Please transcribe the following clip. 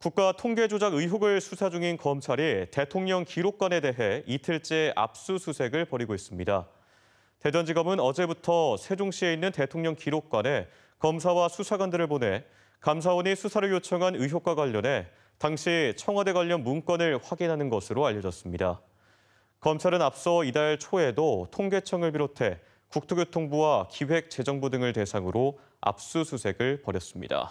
국가 통계 조작 의혹을 수사 중인 검찰이 대통령 기록관에 대해 이틀째 압수수색을 벌이고 있습니다. 대전지검은 어제부터 세종시에 있는 대통령 기록관에 검사와 수사관들을 보내 감사원이 수사를 요청한 의혹과 관련해 당시 청와대 관련 문건을 확인하는 것으로 알려졌습니다. 검찰은 앞서 이달 초에도 통계청을 비롯해 국토교통부와 기획재정부 등을 대상으로 압수수색을 벌였습니다.